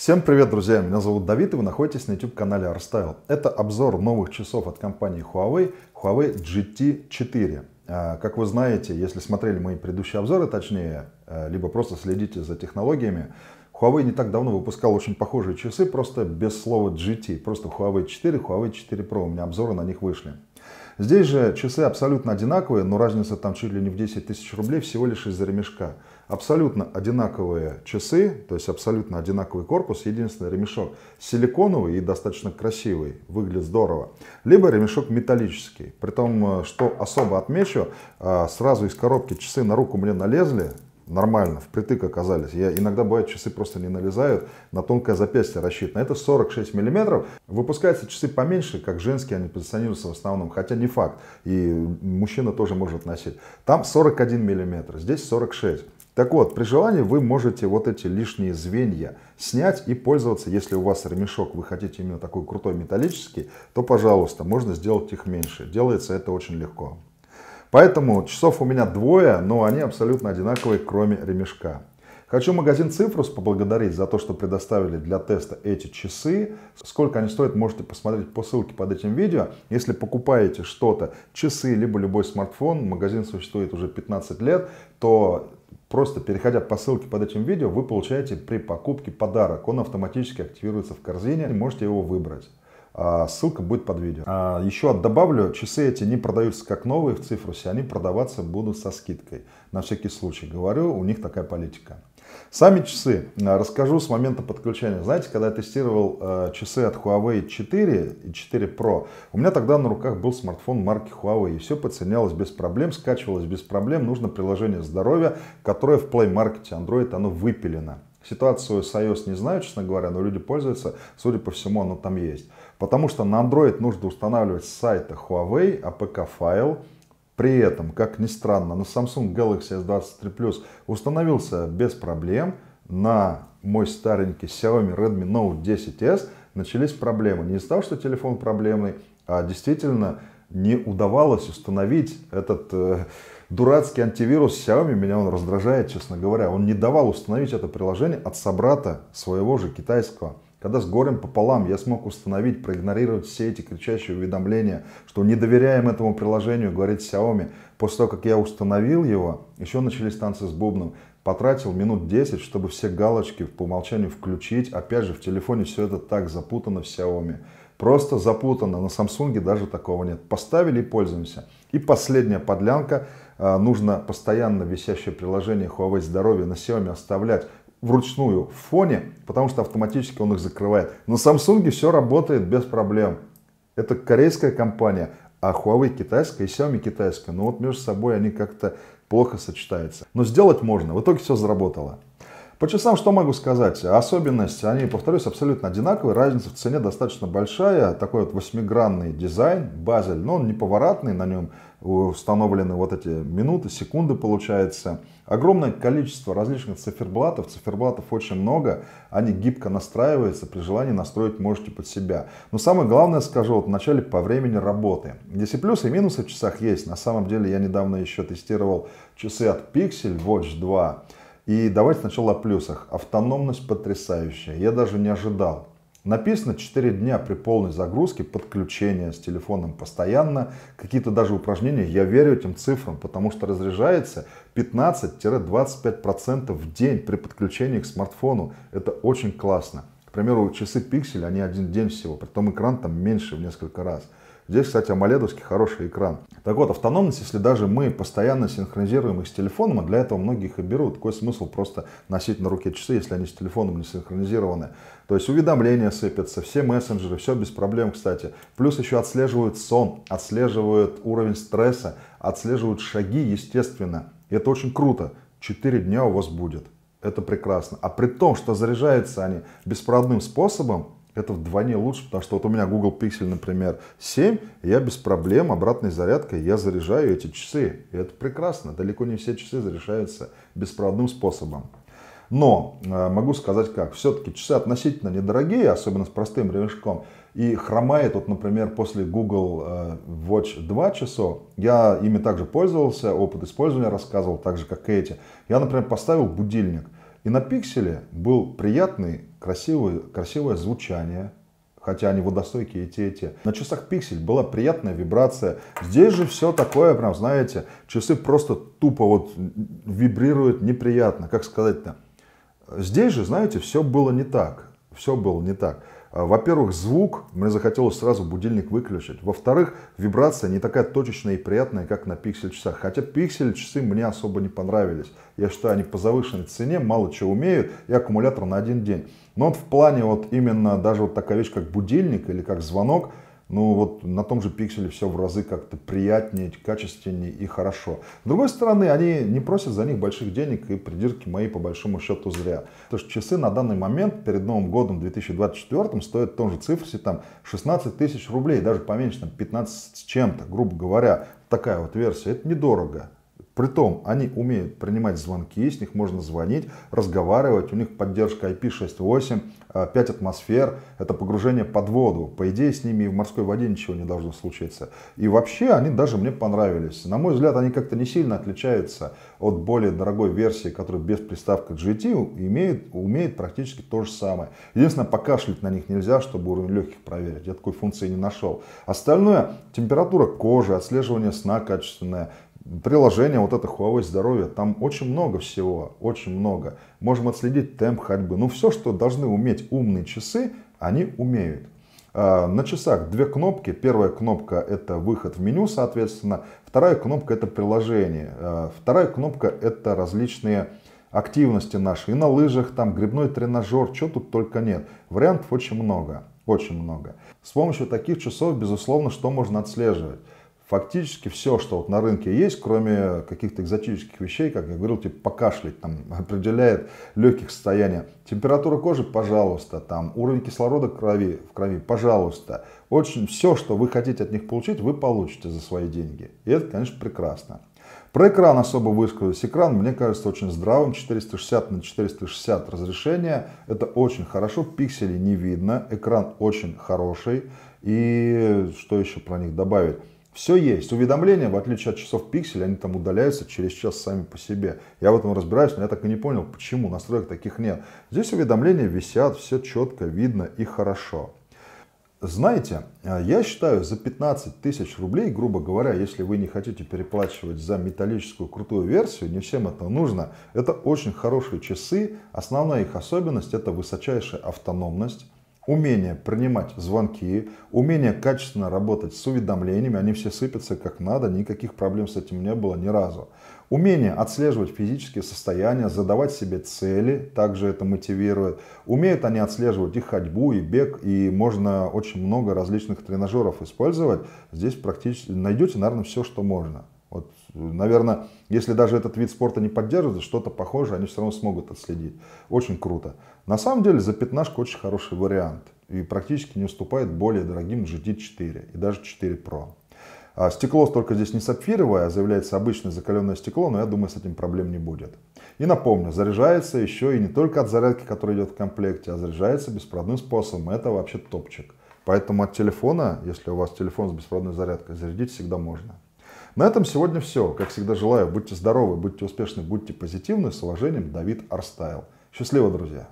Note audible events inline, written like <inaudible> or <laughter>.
Всем привет, друзья! Меня зовут Давид, и вы находитесь на YouTube-канале ArtStyle. Это обзор новых часов от компании Huawei, Huawei GT4. А, как вы знаете, если смотрели мои предыдущие обзоры, точнее, а, либо просто следите за технологиями, Huawei не так давно выпускал очень похожие часы, просто без слова GT. Просто Huawei 4, Huawei 4 Pro. У меня обзоры на них вышли. Здесь же часы абсолютно одинаковые, но разница там чуть ли не в 10 тысяч рублей всего лишь из-за ремешка абсолютно одинаковые часы, то есть абсолютно одинаковый корпус, единственный ремешок силиконовый и достаточно красивый, выглядит здорово, либо ремешок металлический. При том, э, что особо отмечу, э, сразу из коробки часы на руку мне налезли, нормально, впритык оказались. Я иногда, бывает, часы просто не налезают, на тонкое запястье рассчитано. Это 46 миллиметров. Выпускаются часы поменьше, как женские, они позиционируются в основном, хотя не факт. И мужчина тоже может носить. Там 41 миллиметр, здесь 46. Так вот, при желании вы можете вот эти лишние звенья снять и пользоваться. Если у вас ремешок, вы хотите именно такой крутой металлический, то, пожалуйста, можно сделать их меньше. Делается это очень легко. Поэтому часов у меня двое, но они абсолютно одинаковые, кроме ремешка. Хочу магазин Цифрус поблагодарить за то, что предоставили для теста эти часы. Сколько они стоят, можете посмотреть по ссылке под этим видео. Если покупаете что-то, часы, либо любой смартфон, магазин существует уже 15 лет, то Просто переходя по ссылке под этим видео, вы получаете при покупке подарок. Он автоматически активируется в корзине, и можете его выбрать. А, ссылка будет под видео. А, еще добавлю, часы эти не продаются как новые в цифрусе, они продаваться будут со скидкой. На всякий случай говорю, у них такая политика. Сами часы а, расскажу с момента подключения. Знаете, когда я тестировал э, часы от Huawei 4 и 4 Pro, у меня тогда на руках был смартфон марки Huawei, и все подсоединялось без проблем, скачивалось без проблем. Нужно приложение здоровья, которое в Play Market Android, оно выпилено. Ситуацию с iOS не знаю, честно говоря, но люди пользуются, судя по всему, оно там есть. Потому что на Android нужно устанавливать с сайта Huawei APK-файл, а при этом, как ни странно, на Samsung Galaxy S23 Plus установился без проблем. На мой старенький Xiaomi Redmi Note 10s начались проблемы. Не из того, что телефон проблемный, а действительно не удавалось установить этот э, дурацкий антивирус Xiaomi. Меня он раздражает, честно говоря. Он не давал установить это приложение от собрата своего же китайского когда с горем пополам я смог установить, проигнорировать все эти кричащие уведомления, что не доверяем этому приложению, говорит Xiaomi, после того, как я установил его, еще начались танцы с бубном, потратил минут 10, чтобы все галочки по умолчанию включить. Опять же, в телефоне все это так запутано в Xiaomi. Просто запутано. На Samsung даже такого нет. Поставили и пользуемся. И последняя подлянка. А, нужно постоянно висящее приложение Huawei Здоровье на Xiaomi оставлять вручную в фоне, потому что автоматически он их закрывает. На Samsung все работает без проблем. Это корейская компания, а Huawei китайская и Xiaomi китайская. Но вот между собой они как-то плохо сочетаются. Но сделать можно. В итоге все заработало. По часам что могу сказать? особенности они, повторюсь, абсолютно одинаковые. Разница в цене достаточно большая. Такой вот восьмигранный дизайн, базель, но он не поворотный, на нем установлены вот эти минуты, секунды получается. Огромное количество различных циферблатов, циферблатов очень много, они гибко настраиваются, при желании настроить можете под себя. Но самое главное скажу, вот в начале по времени работы. Если плюсы, и минусы в часах есть. На самом деле я недавно еще тестировал часы от Pixel Watch 2. И давайте сначала о плюсах. Автономность потрясающая. Я даже не ожидал. Написано 4 дня при полной загрузке, подключение с телефоном постоянно, какие-то даже упражнения. Я верю этим цифрам, потому что разряжается 15-25% в день при подключении к смартфону. Это очень классно. К примеру, часы Pixel, они один день всего, При том экран там меньше в несколько раз. Здесь, кстати, амоледовский хороший экран. Так вот, автономность, если даже мы постоянно синхронизируем их с телефоном, а для этого многих и берут. Какой смысл просто носить на руке часы, если они с телефоном не синхронизированы? То есть уведомления сыпятся, все мессенджеры, все без проблем, кстати. Плюс еще отслеживают сон, отслеживают уровень стресса, отслеживают шаги, естественно. И это очень круто. Четыре дня у вас будет. Это прекрасно. А при том, что заряжаются они беспроводным способом, это вдвойне лучше, потому что вот у меня Google Pixel, например, 7, я без проблем обратной зарядкой, я заряжаю эти часы. И это прекрасно, далеко не все часы заряжаются беспроводным способом. Но э, могу сказать как, все-таки часы относительно недорогие, особенно с простым ремешком, и хромает, вот, например, после Google э, Watch 2 часов, я ими также пользовался, опыт использования рассказывал, так же, как и эти. Я, например, поставил будильник, и на пикселе был приятный красивое, красивое звучание, хотя они водостойкие и те, и те. На часах пиксель была приятная вибрация. Здесь же все такое, прям, знаете, часы просто тупо вот вибрируют неприятно, как сказать-то. Здесь же, знаете, все было не так. Все было не так. А, во-первых, звук, мне захотелось сразу будильник выключить. Во-вторых, вибрация не такая точечная и приятная, как на пиксель-часах. Хотя пиксель-часы мне особо не понравились. Я считаю, они по завышенной цене мало чего умеют, и аккумулятор на один день. Но вот в плане вот именно даже вот такая вещь, как будильник или как звонок – ну вот на том же пикселе все в разы как-то приятнее, качественнее и хорошо. С другой стороны, они не просят за них больших денег и придирки мои по большому счету зря. Потому что часы на данный момент перед Новым годом 2024 стоят в том же цифре там 16 тысяч рублей, даже поменьше, там 15 с чем-то, грубо говоря. Такая вот версия, это недорого. Притом, они умеют принимать звонки, с них можно звонить, разговаривать, у них поддержка IP68, 5 э, атмосфер, это погружение под воду. По идее, с ними и в морской воде ничего не должно случиться. И вообще, они даже мне понравились. На мой взгляд, они как-то не сильно отличаются от более дорогой версии, которая без приставки GT имеет, умеет практически то же самое. Единственное, покашлять на них нельзя, чтобы уровень легких проверить. Я такой функции не нашел. Остальное, температура кожи, отслеживание сна качественное, приложение вот это Huawei Здоровье, там очень много всего, очень много. Можем отследить темп ходьбы. Ну, все, что должны уметь умные часы, они умеют. А, на часах две кнопки. Первая кнопка это выход в меню, соответственно. Вторая кнопка это приложение. А, вторая кнопка это различные активности наши. И на лыжах, там грибной тренажер, что тут только нет. Вариантов очень много. Очень много. С помощью таких часов, безусловно, что можно отслеживать? фактически все, что вот на рынке есть, кроме каких-то экзотических вещей, как я говорил, типа покашлять, там <laughs> определяет легких состояния. Температура кожи, пожалуйста, там уровень кислорода в крови, в крови, пожалуйста. Очень все, что вы хотите от них получить, вы получите за свои деньги. И это, конечно, прекрасно. Про экран особо высказываюсь. Экран, мне кажется, очень здравым. 460 на 460 разрешение. Это очень хорошо. Пикселей не видно. Экран очень хороший. И что еще про них добавить? Все есть. Уведомления, в отличие от часов пикселя, они там удаляются через час сами по себе. Я в этом разбираюсь, но я так и не понял, почему настроек таких нет. Здесь уведомления висят, все четко, видно и хорошо. Знаете, э, я считаю, за 15 тысяч рублей, грубо говоря, если вы не хотите переплачивать за металлическую крутую версию, не всем это нужно, это очень хорошие часы. Основная их особенность это высочайшая автономность умение принимать звонки, умение качественно работать с уведомлениями, они все сыпятся как надо, никаких проблем с этим не было ни разу. Умение отслеживать физические состояния, задавать себе цели, также это мотивирует. Умеют они отслеживать и ходьбу, и бег, и можно очень много различных тренажеров использовать. Здесь практически найдете, наверное, все, что можно. Вот, наверное, если даже этот вид спорта не поддерживается, что-то похожее, они все равно смогут отследить. Очень круто. На самом деле, за пятнашку очень хороший вариант. И практически не уступает более дорогим GT4 и даже 4 Pro. А стекло только здесь не сапфировое, а заявляется обычное закаленное стекло, но я думаю, с этим проблем не будет. И напомню, заряжается еще и не только от зарядки, которая идет в комплекте, а заряжается беспроводным способом. Это вообще топчик. Поэтому от телефона, если у вас телефон с беспроводной зарядкой, зарядить всегда можно. На этом сегодня все. Как всегда желаю, будьте здоровы, будьте успешны, будьте позитивны. С уважением, Давид Арстайл. Счастливо, друзья!